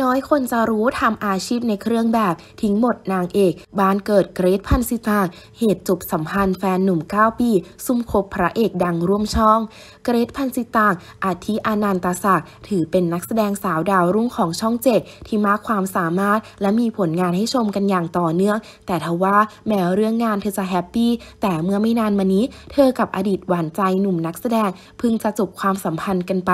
น้อยคนจะรู้ทำอาชีพในเครื่องแบบ ทิ้งหมดนางเอก บ้านเกิดเกรซพันซิตา เหตุจบสัมพันธ์แฟนหนุ่ม 9 ปี ซุ่มคบพระเอกดังร่วมช่อง เกรซพันซิตาอาทิอานันตศักดิ์ถือเป็นนักแสดงสาวดาวรุ่งของช่องเจ็ดที่มากความสามารถ และมีผลงานให้ชมกันอย่างต่อเนื่อง แต่ทว่าแม้เรื่องงานเธอจะแฮปปี้แต่เมื่อไม่นานมานี้เธอกับอดีตหวานใจหนุ่มนักแสดงพึงจะจบความสัมพันธ์กันไป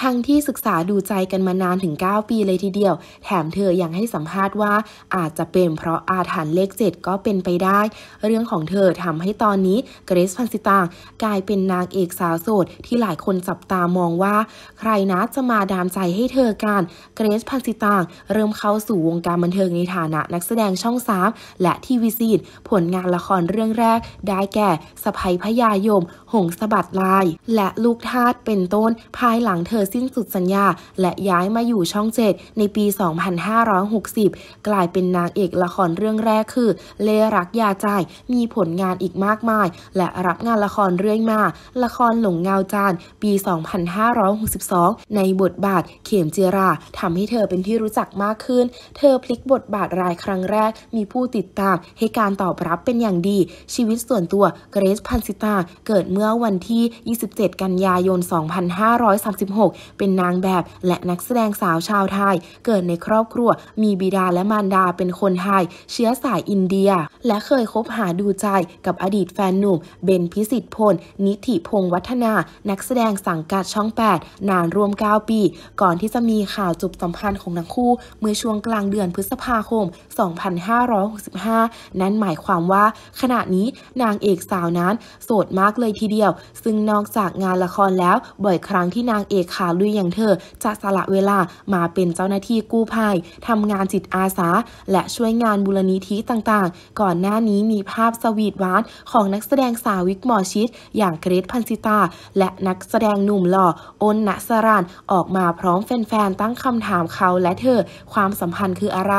ทั้งที่ศึกษาดูใจกันมานานถึง 9 ปีเลยทีเดียวแถมเธอยังให้สัมภาษณ์ว่า อาจจะเป็นเพราะอาถรรพ์เลขเจ็ดก็เป็นไปได้ เรื่องของเธอทำให้ตอนนี้เกรซพันสิตางกลายเป็นนางเอกสาวโสดที่หลายคนจับตามองว่า ใครนะจะมาดามใจให้เธอการเกรซพันสิตางเริ่มเข้าสู่วงการบันเทิง ในฐานะนักแสดงช่องสามและทีวีซีดผลงานละครเรื่องแรก ได้แก่สภัยพยายม หงสบัดลาย และลูกทาสเป็นต้น ภายหลังเธอสิ้นสุดสัญญา และย้ายมาอยู่ช่องเจ็ดในในปี 2560 กลายเป็นนางเอกละครเรื่องแรกคือ เลรักยาใจ มีผลงานอีกมากมาย และรับงานละครเรื่อยมา ละครหลงเงาจานปี 2562 ในบทบาทเข็มเจราทำให้เธอเป็นที่รู้จักมากขึ้น เธอพลิกบทบาทรายครั้งแรก มีผู้ติดตามให้การตอบรับเป็นอย่างดี ชีวิตส่วนตัวเกรซพันสิตาเกิดเมื่อวันที่ 27 กันยายน 2536 เป็นนางแบบและนักแสดงสาวชาวไทยเกิดในครอบครัว มีบิดาและมารดาเป็นคนไทย เชื้อสายอินเดีย และเคยคบหาดูใจกับอดีตแฟนหนุ่มเบนพิสิทธิพลนิติพงวัฒนา นักแสดงสังกัดช่อง 8 นานรวม 9 ปี ก่อนที่จะมีข่าวจบสัมพันธ์ของทั้งคู่ เมื่อช่วงกลางเดือนพฤษภาคม 2565 นั่นหมายความว่า ขณะนี้นางเอกสาวนั้น โสดมากเลยทีเดียว ซึ่งนอกจากงานละครแล้ว บ่อยครั้งที่นางเอกขาลุยอย่างเธอจะสละเวลามาเป็นเจ้าหน้าที่กู้ภัยทำงานจิตอาสา และช่วยงานบุรณิธิต่างๆ ก่อนหน้านี้มีภาพสวีทหวานของนักแสดงสาววิกหมอชิดอย่างเกรทพันซิตา และนักแสดงหนุ่มหล่ออนณสรานออกมาพร้อมแฟนๆ ตั้งคำถามเขาและเธอความสัมพันธ์คืออะไร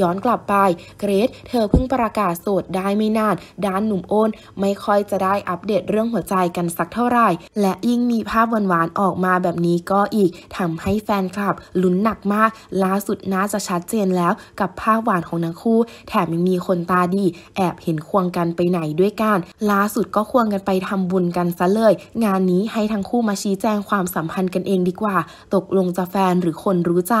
ย้อนกลับไป เกรทเธอเพิ่งประกาศโสดได้ไม่นาน ด้านหนุ่มโอนไม่ค่อยจะได้อัปเดตเรื่องหัวใจกันสักเท่าไหร่และยิ่งมีภาพหวานๆออกมาแบบนี้ก็อีกทำให้แฟนคลับลุ้นหนักมากล่าสุดน่าจะชัดเจนแล้วกับภาพหวานของทั้งคู่ แถมยังมีคนตาดี แอบเห็นควงกันไปไหนด้วยกันล่าสุดก็ควงกันไปทำบุญกันซะเลย งานนี้ให้ทั้งคู่มาชี้แจงความสัมพันธ์กันเองดีกว่า ตกลงจะแฟนหรือคนรู้ใจ